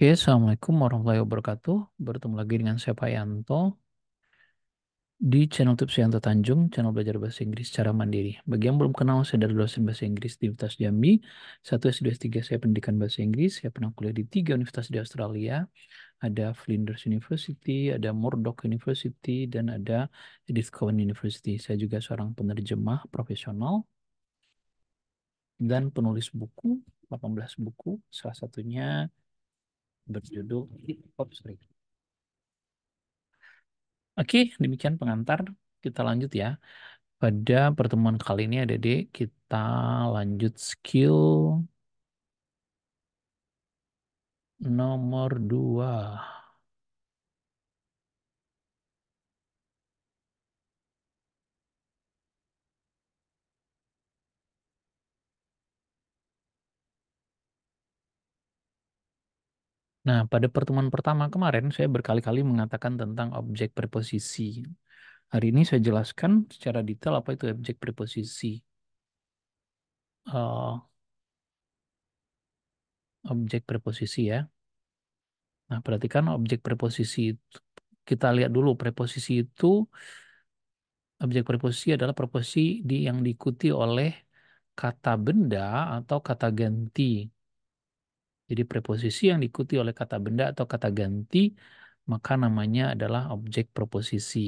Oke, Assalamualaikum warahmatullahi wabarakatuh. Bertemu lagi dengan saya Pak Yanto di channel Tips Yanto Tanjung, channel belajar bahasa Inggris secara mandiri. Bagi yang belum kenal, saya dari dosen bahasa Inggris di Universitas Jambi. Satu S2 S3 saya pendidikan bahasa Inggris, saya pernah kuliah di tiga universitas di Australia. Ada Flinders University, ada Murdoch University, dan ada Edith Cowan University. Saya juga seorang penerjemah profesional dan penulis buku, 18 buku, salah satunya berjudul Hip Hop Street. Oke, demikian pengantar. Kita lanjut ya. Pada pertemuan kali ini ada di kita lanjut skill nomor 2. Nah, pada pertemuan pertama kemarin saya berkali-kali mengatakan tentang objek preposisi. Hari ini saya jelaskan secara detail apa itu objek preposisi. Uh, objek preposisi ya. Nah, perhatikan objek preposisi itu. Kita lihat dulu preposisi itu objek preposisi adalah preposisi di, yang diikuti oleh kata benda atau kata ganti jadi preposisi yang diikuti oleh kata benda atau kata ganti, maka namanya adalah objek preposisi.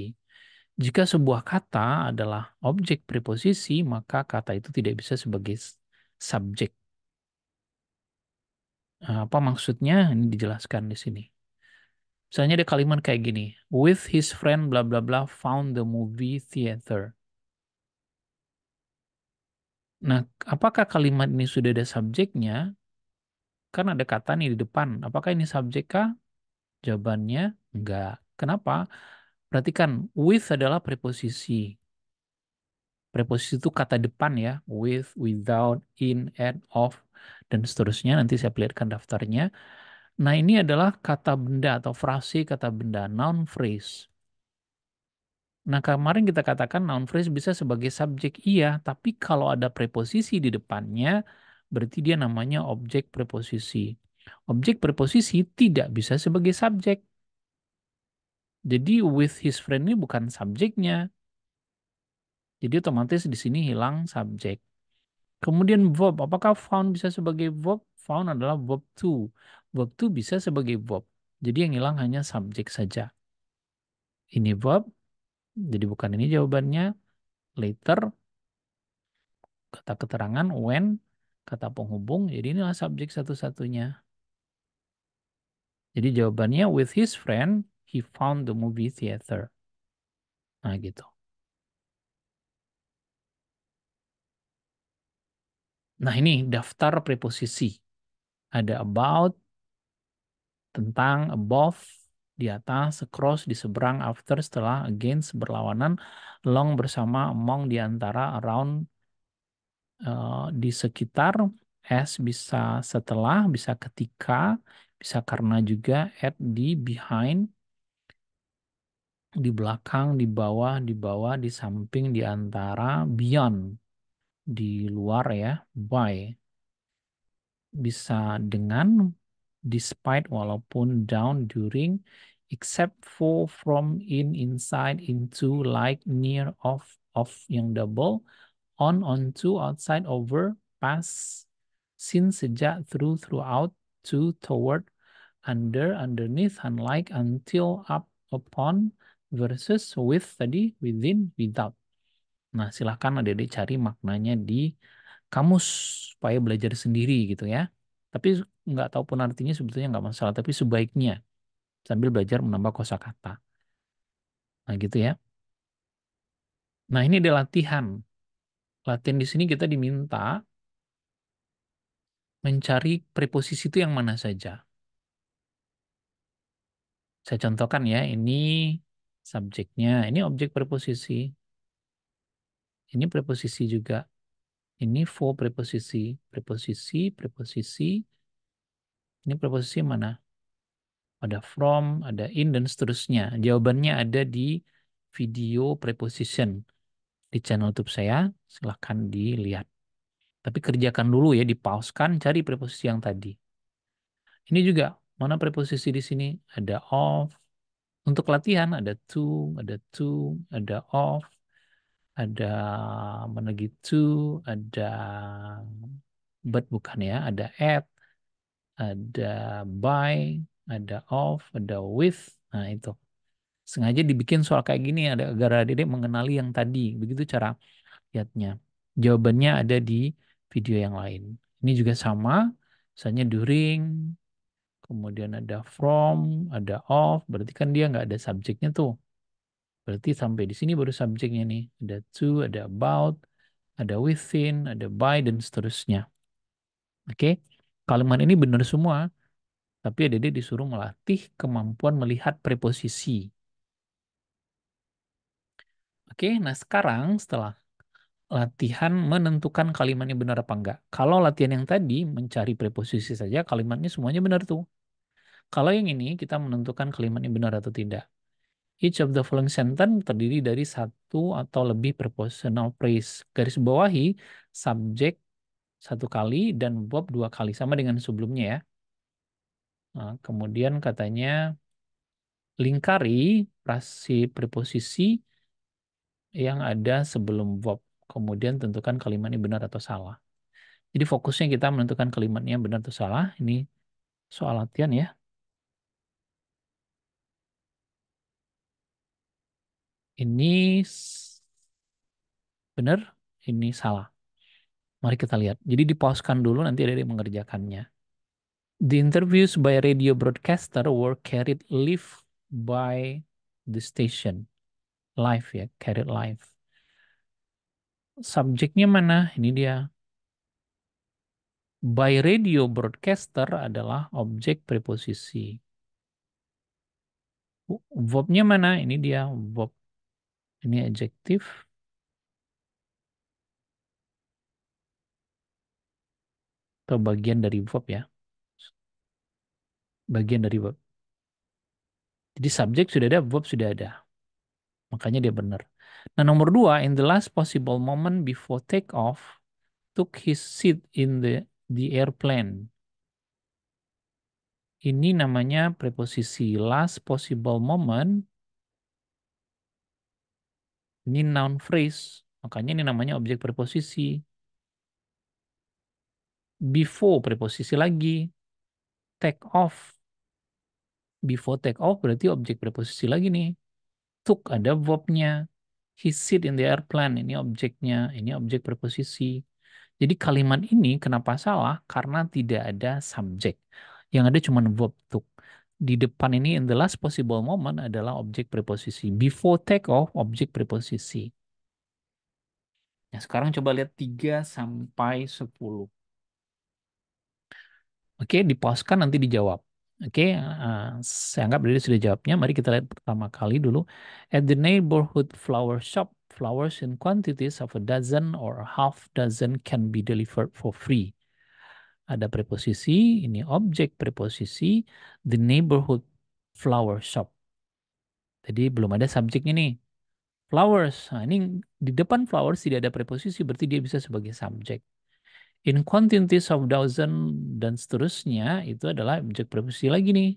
Jika sebuah kata adalah objek preposisi, maka kata itu tidak bisa sebagai subjek. Nah, apa maksudnya? Ini dijelaskan di sini. Misalnya ada kalimat kayak gini, with his friend bla bla bla found the movie theater. Nah, apakah kalimat ini sudah ada subjeknya? kan ada kata nih di depan. Apakah ini subjek kah? Jawabannya enggak. Kenapa? Perhatikan, with adalah preposisi. Preposisi itu kata depan ya. With, without, in, at, of, dan seterusnya. Nanti saya perlihatkan daftarnya. Nah ini adalah kata benda atau frasi kata benda, noun phrase. Nah kemarin kita katakan noun phrase bisa sebagai subjek iya, tapi kalau ada preposisi di depannya, berarti dia namanya objek preposisi. Objek preposisi tidak bisa sebagai subjek. Jadi with his friend ini bukan subjeknya. Jadi otomatis di sini hilang subjek. Kemudian verb, apakah found bisa sebagai verb? Found adalah verb to. Verb to bisa sebagai verb. Jadi yang hilang hanya subjek saja. Ini verb, jadi bukan ini jawabannya. Later, kata keterangan when kata penghubung. Jadi inilah subjek satu-satunya. Jadi jawabannya with his friend he found the movie theater. Nah gitu. Nah ini daftar preposisi. Ada about, tentang, above, di atas, across, di seberang, after, setelah, against, berlawanan, long bersama, among, di antara, around, Eh, di sekitar s bisa setelah, bisa ketika, bisa karena juga at di behind di belakang, di bawah, di bawah, di samping, di antara, beyond, di luar ya, by. Bisa dengan, despite, walaupun, down, during, except for, from, in, inside, into, like, near, of, of yang double, on, on to, outside, over, past, since, sejak, through, throughout, to, toward, under, underneath, unlike, until, up, upon, versus, with, tadi, within, without. Nah, silahkan adik-adik cari maknanya di kamus supaya belajar sendiri gitu ya. Tapi nggak tahu pun artinya sebetulnya nggak masalah. Tapi sebaiknya sambil belajar menambah kosakata. Nah gitu ya. Nah ini adalah latihan. Latin di sini kita diminta mencari preposisi itu yang mana saja. Saya contohkan ya, ini subjeknya, ini objek preposisi, ini preposisi juga, ini for preposisi, preposisi, preposisi, ini preposisi mana? Ada from, ada in, dan seterusnya. Jawabannya ada di video preposition di channel YouTube saya, silahkan dilihat. Tapi kerjakan dulu ya, dipauskan, cari preposisi yang tadi. Ini juga, mana preposisi di sini? Ada of. Untuk latihan ada to, ada to, ada of, ada mana gitu, ada but bukan ya, ada at, ada by, ada of, ada with. Nah itu sengaja dibikin soal kayak gini ada agar adik-adik mengenali yang tadi begitu cara lihatnya jawabannya ada di video yang lain ini juga sama misalnya during kemudian ada from ada of berarti kan dia nggak ada subjeknya tuh berarti sampai di sini baru subjeknya nih ada to ada about ada within ada by dan seterusnya oke okay? kalimat ini benar semua tapi adik-adik disuruh melatih kemampuan melihat preposisi Oke, nah sekarang setelah latihan menentukan kalimatnya benar apa enggak. Kalau latihan yang tadi mencari preposisi saja, kalimatnya semuanya benar tuh. Kalau yang ini kita menentukan kalimatnya benar atau tidak. Each of the following sentence terdiri dari satu atau lebih prepositional phrase. Garis bawahi subjek satu kali dan verb dua kali sama dengan sebelumnya ya. Nah, kemudian katanya lingkari frasi preposisi yang ada sebelum verb. Kemudian tentukan kalimat ini benar atau salah. Jadi fokusnya kita menentukan kalimatnya benar atau salah. Ini soal latihan ya. Ini benar, ini salah. Mari kita lihat. Jadi dipauskan dulu nanti ada yang mengerjakannya. The interviews by radio broadcaster were carried live by the station. Life ya, carried life. Subjeknya mana? Ini dia. By radio broadcaster adalah objek preposisi. Verbnya mana? Ini dia verb. Ini adjektif. atau bagian dari verb ya. Bagian dari verb. Jadi subjek sudah ada, verb sudah ada. Makanya dia benar. Nah nomor dua, in the last possible moment before take off, took his seat in the the airplane. Ini namanya preposisi last possible moment. Ini noun phrase, makanya ini namanya objek preposisi. Before preposisi lagi, take off. Before take off berarti objek preposisi lagi nih tuk ada verbnya he sit in the airplane ini objeknya ini objek preposisi jadi kalimat ini kenapa salah karena tidak ada subjek yang ada cuma verb took di depan ini in the last possible moment adalah objek preposisi before take off objek preposisi Nah, sekarang coba lihat 3 sampai 10. Oke, dipauskan nanti dijawab. Oke, uh, saya anggap dari sudah jawabnya. Mari kita lihat pertama kali dulu. At the neighborhood flower shop, flowers in quantities of a dozen or a half dozen can be delivered for free. Ada preposisi, ini objek preposisi, the neighborhood flower shop. Jadi belum ada subjek ini, Flowers, nah, ini di depan flowers tidak ada preposisi, berarti dia bisa sebagai subjek in quantities of thousand dan seterusnya itu adalah objek preposisi lagi nih.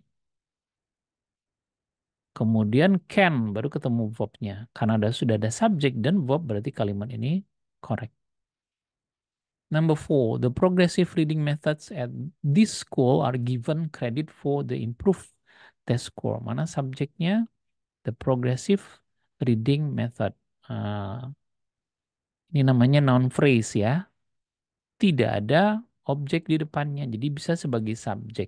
Kemudian can baru ketemu verbnya. Karena ada, sudah ada subjek dan verb berarti kalimat ini correct. Number four, the progressive reading methods at this school are given credit for the improved test score. Mana subjeknya? The progressive reading method. Uh, ini namanya noun phrase ya tidak ada objek di depannya. Jadi bisa sebagai subjek.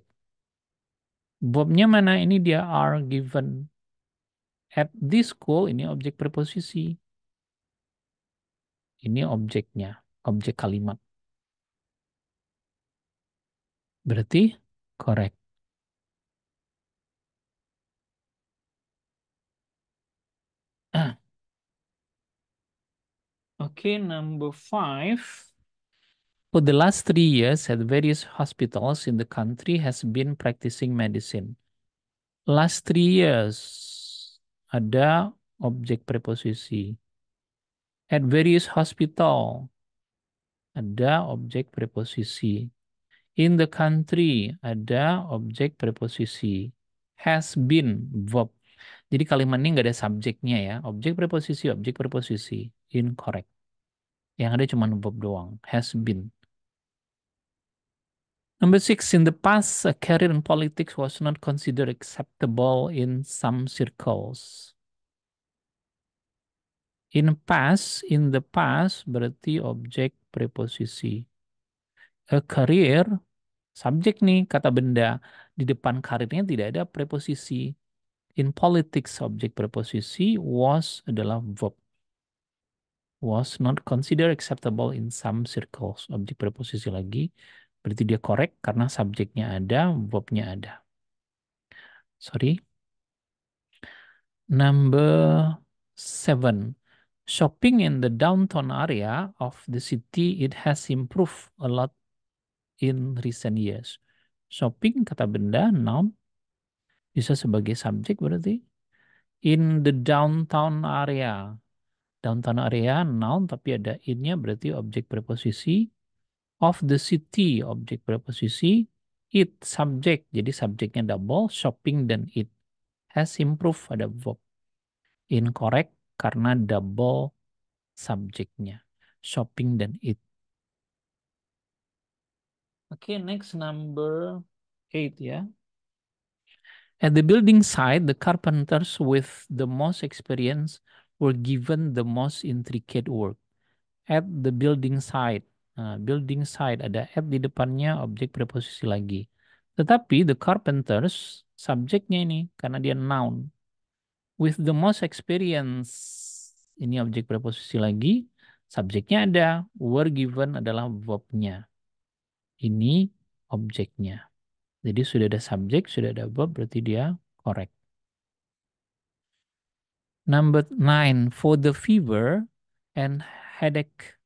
Bobnya mana? Ini dia are given. At this school, ini objek preposisi. Ini objeknya, objek kalimat. Berarti correct. Oke, ah. okay, number five. For the last three years, at various hospitals in the country has been practicing medicine. Last three years, ada objek preposisi. At various hospital, ada objek preposisi. In the country, ada objek preposisi. Has been, verb. Jadi kalimat ini nggak ada subjeknya ya. Objek preposisi, objek preposisi. Incorrect. Yang ada cuma verb doang. Has been. Number six, in the past, a career in politics was not considered acceptable in some circles. In past, in the past berarti objek preposisi. A career, subjek nih kata benda, di depan karirnya tidak ada preposisi. In politics, subjek preposisi was adalah verb was not considered acceptable in some circles. Objek preposisi lagi Berarti dia korek karena subjeknya ada, verbnya ada. Sorry. Number seven. Shopping in the downtown area of the city, it has improved a lot in recent years. Shopping, kata benda, noun, bisa sebagai subjek berarti. In the downtown area. Downtown area, noun, tapi ada in-nya berarti objek preposisi of the city objek preposisi it subject jadi subjeknya double shopping dan it has improved ada verb incorrect karena double subjeknya shopping dan it oke okay, next number eight ya yeah. at the building site the carpenters with the most experience were given the most intricate work at the building site Ah, building site ada F di depannya objek preposisi lagi. Tetapi the carpenters subjeknya ini karena dia noun. With the most experience ini objek preposisi lagi. Subjeknya ada were given adalah verbnya. Ini objeknya. Jadi sudah ada subjek, sudah ada verb berarti dia correct. Number nine, for the fever and headache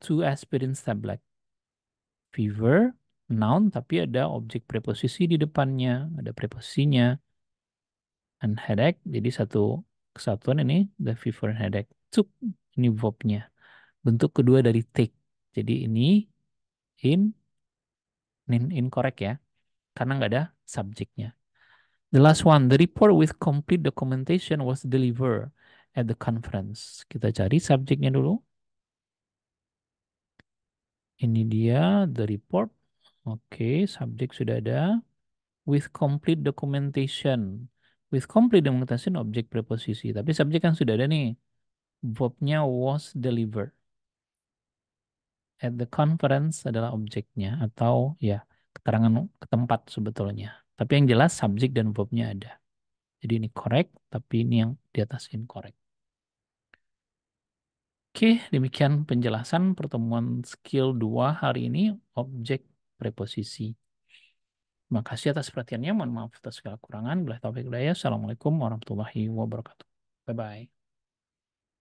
two aspirin tablet. Fever, noun tapi ada objek preposisi di depannya, ada preposisinya. And headache, jadi satu kesatuan ini the fever and headache. Cuk, ini verbnya. Bentuk kedua dari take. Jadi ini in, in incorrect ya, karena nggak ada subjeknya. The last one, the report with complete documentation was delivered at the conference. Kita cari subjeknya dulu. Ini dia the report. Oke, okay, subjek sudah ada. With complete documentation. With complete documentation objek preposisi. Tapi subjek kan sudah ada nih. Bobnya was delivered. At the conference adalah objeknya atau ya keterangan ke tempat sebetulnya. Tapi yang jelas subjek dan bobnya ada. Jadi ini correct, tapi ini yang di atas incorrect. Oke, demikian penjelasan pertemuan skill 2 hari ini, objek preposisi. Terima kasih atas perhatiannya. Mohon maaf atas segala kekurangan. Assalamualaikum warahmatullahi wabarakatuh. Bye-bye.